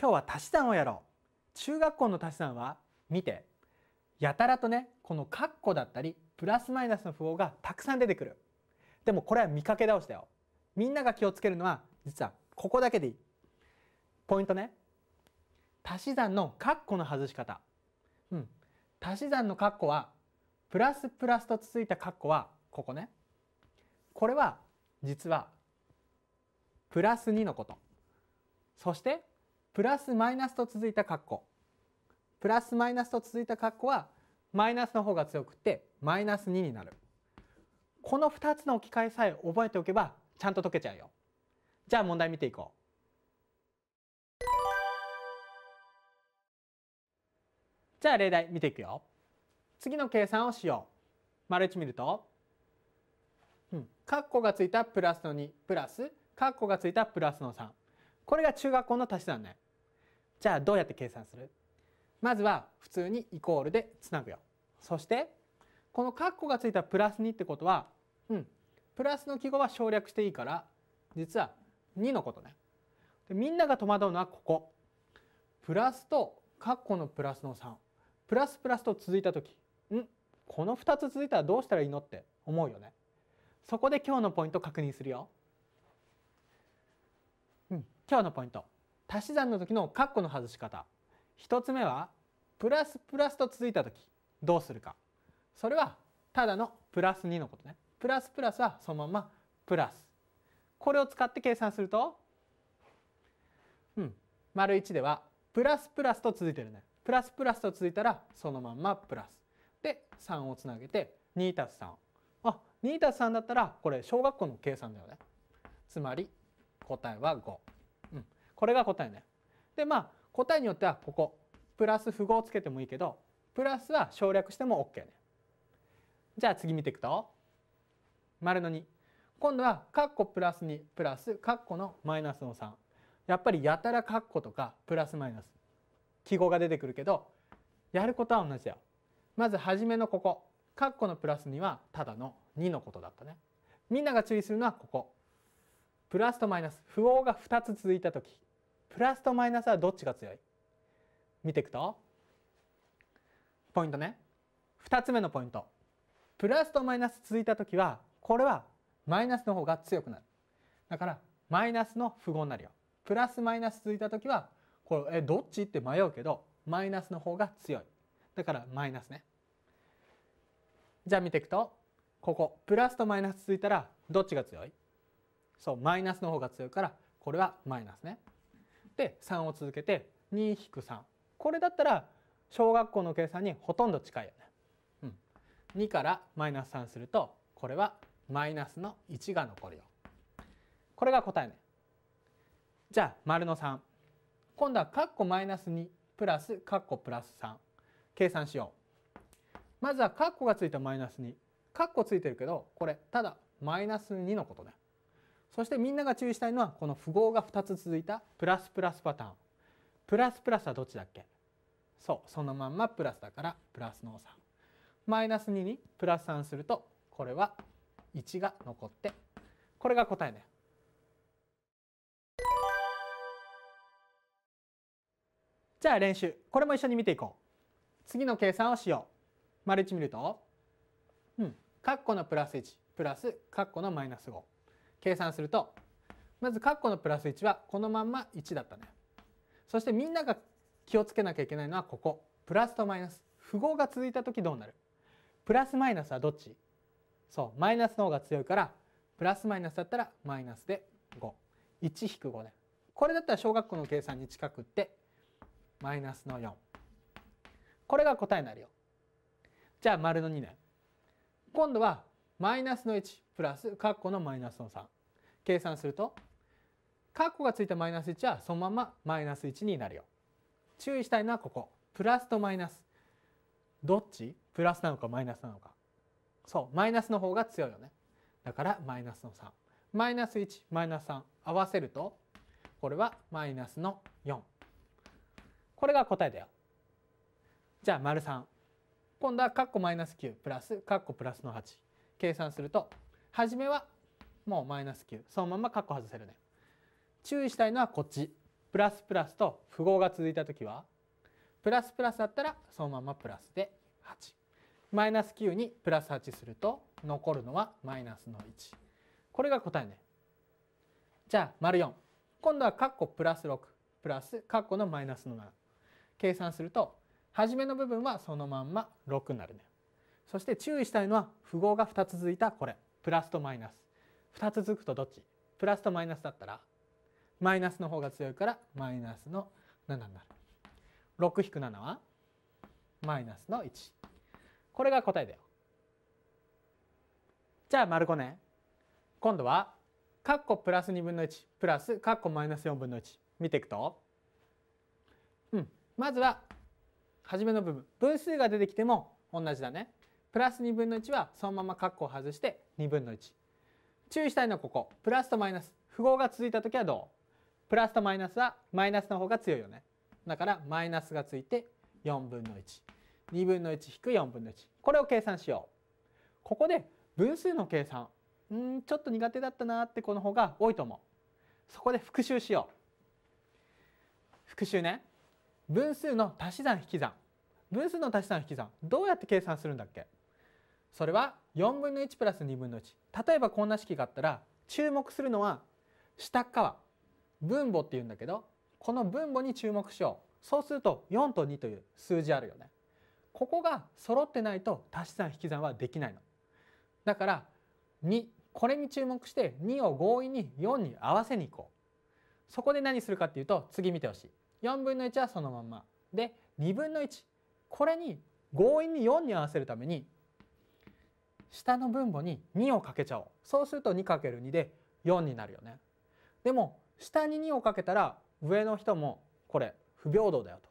今日は足し算をやろう中学校の足し算は見てやたらとねこの括弧だったりプラスマイナスの符号がたくさん出てくるでもこれは見かけ倒しだよみんなが気をつけるのは実はここだけでいいポイントね足し算の括弧の外し方うん足し算の括弧はプラスプラスと続いたカッコはここねこれは実はプラス2のことそしてプラスマイナスと続いた括弧プラスマイナスと続いた括弧はマイナスの方が強くてマイナス2になるこの2つの置き換えさえ覚えておけばちゃんと解けちゃうよじゃあ問題見ていこうじゃあ例題見ていくよ次の計算をしよう丸1見ると、うん、括弧がついたプラスの2プラス括弧がついたプラスの3これが中学校の足し算ねじゃあどうやって計算するまずは普通にイコールでつなぐよ。そしてこの括弧がついたプラス2ってことは、うん、プラスの記号は省略していいから実は2のことね。でみんなが戸惑うのはここ。プラスと括弧のプラスの3プラスプラスと続いた時んこの2つ続いたらどうしたらいいのって思うよね。そこで今日のポイント確認するよ。うん、今日のポイント足し算の時の括弧の外し方1つ目はプラスプラスと続いた時どうするかそれはただのプラス2のことねプラスプラスはそのままプラスこれを使って計算するとうん丸1ではプラスプラスと続いてるねプラスプラスと続いたらそのままプラスで3をつなげて 2+3 あ 2+3 だったらこれ小学校の計算だよねつまり答えは5。これが答えね。でまあ答えによってはここプラス符号をつけてもいいけどプラスは省略しても OK ね。じゃあ次見ていくと丸の2今度はカッコプラス2プラスカッコのマイナスの3やっぱりやたらカッコとかプラスマイナス記号が出てくるけどやることは同じだよ。まず初めのここカッコのプラス2はただの2のことだったね。みんなが注意するのはここ。プラスとマイナス符号が2つ続いた時プラスとマイナスはどっちが強い見ていくとポイントね2つ目のポイントプラスとマイナス続いた時はこれはマイナスの方が強くなるだからマイナスの符号になるよプラスマイナス続いた時はこれえどっちって迷うけどマイナスの方が強いだからマイナスねじゃあ見ていくとここプラスとマイナス続いたらどっちが強いそうマイナスの方が強いからこれはマイナスねで3を続けて2-3これだったら小学校の計算にほとんど近いよね。うん、2からマイナス3するとこれはマイナスの1が残るよ。これが答えね。じゃあ丸の3。今度はカッコマイナス2プラスカッコプラス3計算しよう。まずはカッコがついたマイナス2。カッコついてるけどこれただマイナス2のことね。そしてみんなが注意したいのはこの符号が2つ続いたプラスプラスパターンプラスプラスはどっちだっけそうそのまんまプラスだからプラスの3マイナス2にプラス3するとこれは1が残ってこれが答えだよ。じゃあ練習これも一緒に見ていこう次の計算をしようマルチ見るとうんカッコのプラス1プラスカッコのマイナス5計算するとまず括弧のプラス1はこのまんま1だったねそしてみんなが気をつけなきゃいけないのはここプラスとマイナス符号が続いた時どうなるプラスマイナスはどっちそうマイナスの方が強いからプラスマイナスだったらマイナスで51引く5ねこれだったら小学校の計算に近くってマイナスの4これが答えになるよじゃあ丸の2ね今度はマイナスの1プラス括弧のマイナスの3計算すると括弧がついたマイナス1はそのままマイナス1になるよ。注意したいのはここプラスとマイナスどっちプラスなのかマイナスなのかそうマイナスの方が強いよねだからマイナスの3マイナス1マイナス3合わせるとこれはマイナスの4これが答えだよじゃあ丸3今度は括弧マイナス9プラス括弧プラスの8計算すると初めはもうマイナス9そのままカッコ外せるね注意したいのはこっちプラスプラスと符号が続いた時はプラスプラスだったらそのままプラスで8マイナス9にプラス8すると残るのはマイナスの1これが答えねじゃあ丸4今度はカッコプラス6プラスカッコのマイナスの7計算すると初めの部分はそのまんま6になるねそして注意したいのは符号が2つ続いたこれプラスとマイナス2つ続くとどっちプラスとマイナスだったらマイナスの方が強いからマイナスの7になる6-7はマイナスの1これが答えだよじゃあ丸子ね今度はカッコプラス2分の1プラスカッコマイナス4分の1見ていくとうんまずは初めの部分分数が出てきても同じだねプラス2分の1はそのまま括弧を外して2分の1。注意したいのはここ。プラスとマイナス。符号が続いた時はどうプラスとマイナスはマイナスの方が強いよね。だからマイナスがついて4分の1。2分の1引く4分の1。これを計算しよう。ここで分数の計算。うんちょっと苦手だったなって子の方が多いと思う。そこで復習しよう。復習ね。分数の足し算引き算。分数の足し算引き算。どうやって計算するんだっけそれは4分の1プラス2分の1例えばこんな式があったら注目するのは下側分母って言うんだけどこの分母に注目しようそうすると4と2という数字あるよねここが揃ってないと足し算引き算はできないのだから2これに注目して2を強引に4に合わせにいこうそこで何するかっていうと次見てほしい4分の1はそのままで2分の1これに強引に4に合わせるために下の分母に2をかけちゃおうそうすると 2×2 で4になるよねでも下に2をかけたら上の人もこれ不平等だよと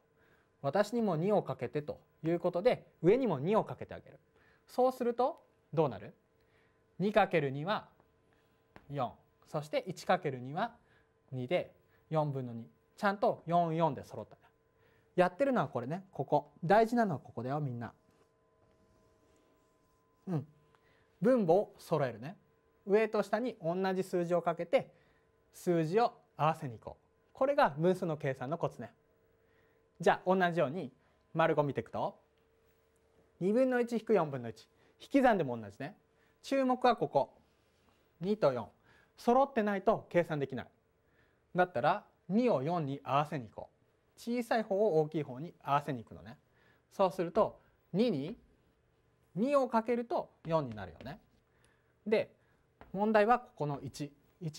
私にも2をかけてということで上にも2をかけてあげるそうするとどうなる 2×2 は4そして 1×2 は2で4分の2ちゃんと44で揃ったやってるのはこれねここ大事なのはここだよみんなうん分母を揃えるね上と下に同じ数字をかけて数字を合わせにいこうこれが分数の計算のコツねじゃあ同じように丸を見ていくと2分の1引く4分の1引き算でも同じね注目はここ2と4揃ってないと計算できないだったら2を4に合わせにいこう小さい方を大きい方に合わせにいくのねそうすると2に2をかけると4になるよね。で問題はここの11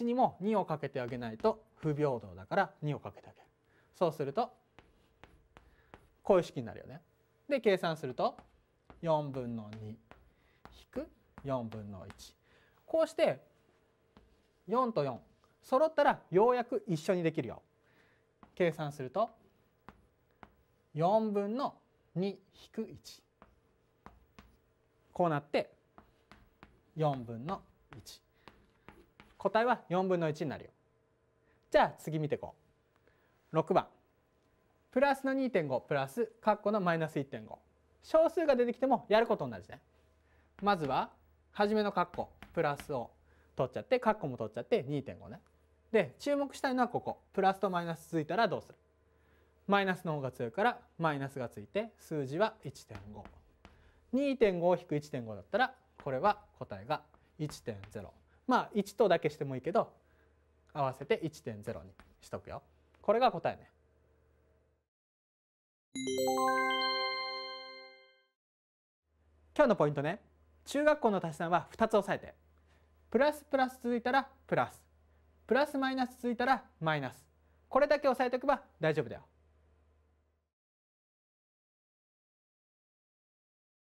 にも2をかけてあげないと不平等だから2をかけてあげる。そうするとこういう式になるよね。で計算すると4分の2引く4分の1。こうして4と4揃ったらようやく一緒にできるよ。計算すると4分の2引く1。こうなって4分の1答えは4分の1になるよじゃあ次見ていこう6番プラスの2.5プラスカッコのマイナス1.5小数が出てきてもやること同じねまずは初めのカッコプラスを取っちゃってカッコも取っちゃって2.5ねで注目したいのはここプラスとマイナスついたらどうするマイナスの方が強いからマイナスがついて数字は1.5 2.5-1.5だったらこれは答えが1.0まあ1とだけしてもいいけど合わせて1.0にしとくよこれが答えね今日のポイントね中学校の足し算は2つ押さえてプラスプラス続いたらプラスプラスマイナス続いたらマイナスこれだけ押さえておけば大丈夫だよ